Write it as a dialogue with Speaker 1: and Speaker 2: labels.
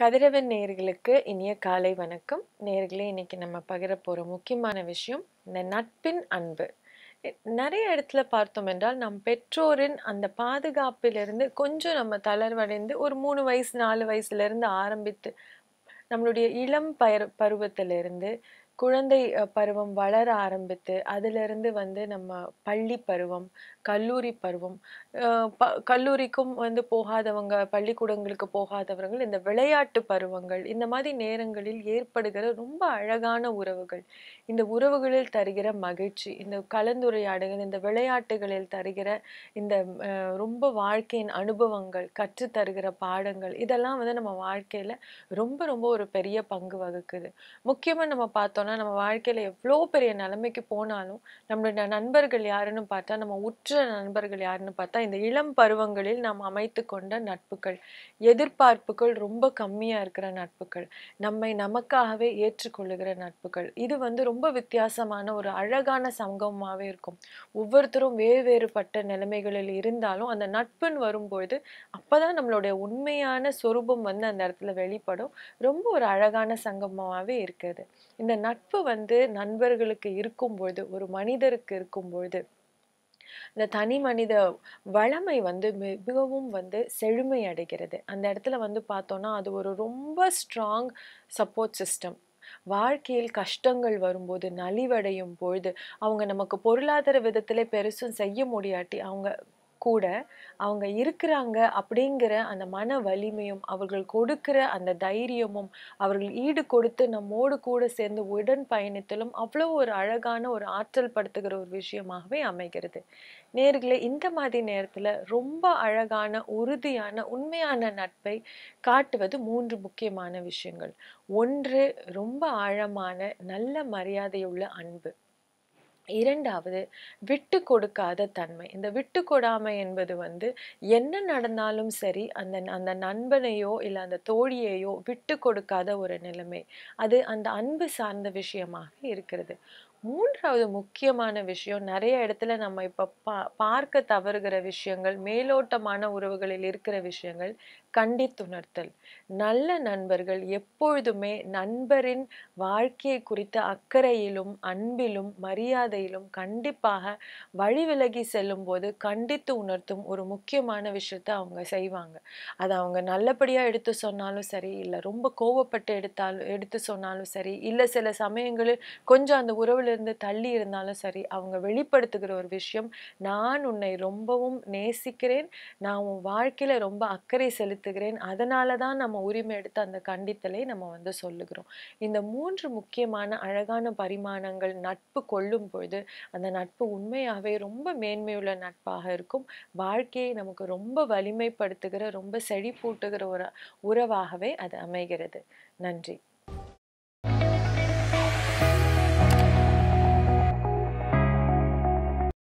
Speaker 1: கதிரவன் நேர்களுக்கு இனிய காலை வணக்கம் நேர்களே இன்றைக்கி நம்ம பகிர போகிற முக்கியமான விஷயம் இந்த நட்பின் அன்பு நிறைய இடத்துல பார்த்தோம் என்றால் நம் பெற்றோரின் அந்த பாதுகாப்பிலிருந்து கொஞ்சம் நம்ம தளர்வடைந்து ஒரு மூணு வயசு நாலு வயசுலேருந்து ஆரம்பித்து நம்மளுடைய இளம் பயர் பருவத்திலிருந்து குழந்தை பருவம் வளர ஆரம்பித்து அதிலிருந்து வந்து நம்ம பள்ளி பருவம் கல்லூரி பருவம் ப கல்லூரிக்கும் வந்து போகாதவங்க பள்ளிக்கூடங்களுக்கு போகாதவர்கள் இந்த விளையாட்டு பருவங்கள் இந்த மாதிரி நேரங்களில் ஏற்படுகிற ரொம்ப அழகான உறவுகள் இந்த உறவுகளில் தருகிற மகிழ்ச்சி இந்த கலந்துரையாடுகள் இந்த விளையாட்டுகளில் தருகிற இந்த ரொம்ப வாழ்க்கையின் அனுபவங்கள் கற்றுத்தருகிற பாடங்கள் இதெல்லாம் வந்து நம்ம வாழ்க்கையில் ரொம்ப ரொம்ப ஒரு பெரிய பங்கு வகுக்குது முக்கியமாக நம்ம பார்த்தோம் சொன்னால் நம்ம வாழ்க்கையில் எவ்வளோ பெரிய நிலைமைக்கு போனாலும் நம்மளுடைய நண்பர்கள் யாருன்னு பார்த்தா நம்ம உற்ற நண்பர்கள் யாருன்னு பார்த்தா இந்த இளம் பருவங்களில் நாம் அமைத்து கொண்ட நட்புகள் எதிர்பார்ப்புகள் ரொம்ப கம்மியாக இருக்கிற நட்புகள் நம்மை நமக்காகவே ஏற்றுக்கொள்ளுகிற நட்புகள் இது வந்து ரொம்ப வித்தியாசமான ஒரு அழகான சங்கமாகவே இருக்கும் ஒவ்வொருத்தரும் வேறு வேறுபட்ட நிலைமைகளில் இருந்தாலும் அந்த நட்புன்னு வரும்பொழுது அப்போ தான் நம்மளுடைய உண்மையான சொரூபம் வந்து அந்த இடத்துல வெளிப்படும் ரொம்ப ஒரு அழகான சங்கமாகவே இருக்குது இந்த நட்பு நட்பு வந்து நண்பர்களுக்கு இருக்கும்பொழுது ஒரு மனிதருக்கு இருக்கும்பொழுது இந்த தனி மனித வளமை வந்து மிகவும் வந்து செழுமை அடைகிறது அந்த இடத்துல வந்து பார்த்தோன்னா அது ஒரு ரொம்ப ஸ்ட்ராங் சப்போர்ட் சிஸ்டம் வாழ்க்கையில் கஷ்டங்கள் வரும்போது நலிவடையும் பொழுது அவங்க நமக்கு பொருளாதார விதத்தில் பெருசும் செய்ய முடியாட்டி அவங்க கூட அவங்க இருக்கிறாங்க அப்படிங்கிற அந்த மன வலிமையும் அவர்கள் கொடுக்கிற அந்த தைரியமும் அவர்கள் ஈடு கொடுத்து நம்மோடு கூட சேர்ந்து உடன் பயணத்திலும் அவ்வளோ ஒரு அழகான ஒரு ஆற்றல் படுத்துகிற ஒரு விஷயமாகவே அமைகிறது நேர்களை இந்த மாதிரி நேரத்தில் ரொம்ப அழகான உறுதியான உண்மையான நட்பை காட்டுவது மூன்று முக்கியமான விஷயங்கள் ஒன்று ரொம்ப ஆழமான நல்ல மரியாதையுள்ள அன்பு இரண்டாவது விட்டு கொடுக்காத தன்மை இந்த விட்டு கொடாமை என்பது வந்து என்ன நடந்தாலும் சரி அந்த அந்த நண்பனையோ இல்லை அந்த தோழியையோ விட்டு கொடுக்காத ஒரு நிலைமை அது அந்த அன்பு சார்ந்த விஷயமாக இருக்கிறது மூன்றாவது முக்கியமான விஷயம் நிறைய இடத்துல நம்ம இப்போ பா பார்க்க தவறுகிற விஷயங்கள் மேலோட்டமான உறவுகளில் இருக்கிற விஷயங்கள் கண்டித்துணர்த்தல் நல்ல நண்பர்கள் எப்பொழுதுமே நண்பரின் வாழ்க்கையை குறித்த அக்கறையிலும் அன்பிலும் மரியாதை மரியாதையிலும் கண்டிப்பாக வழி விலகி செல்லும் போது கண்டித்து உணர்த்தும் ஒரு முக்கியமான விஷயத்த அவங்க செய்வாங்க அதை அவங்க நல்லபடியாக எடுத்து சொன்னாலும் சரி இல்லை ரொம்ப கோவப்பட்டு எடுத்தாலும் எடுத்து சொன்னாலும் சரி இல்லை சில சமயங்களில் கொஞ்சம் அந்த இருந்து தள்ளி இருந்தாலும் சரி அவங்க வெளிப்படுத்துகிற ஒரு விஷயம் நான் உன்னை ரொம்பவும் நேசிக்கிறேன் நான் உன் வாழ்க்கையில் ரொம்ப அக்கறை செலுத்துகிறேன் அதனால தான் நம்ம உரிமை எடுத்து அந்த கண்டித்தலை நம்ம வந்து சொல்லுகிறோம் இந்த மூன்று முக்கியமான அழகான பரிமாணங்கள் நட்பு கொள்ளும் பொழுது பொழுது அந்த நட்பு உண்மையாகவே ரொம்ப மேன்மையுள்ள நட்பாக இருக்கும் வாழ்க்கையை நமக்கு ரொம்ப வலிமைப்படுத்துகிற ரொம்ப செழிப்பூட்டுகிற ஒரு உறவாகவே அது அமைகிறது நன்றி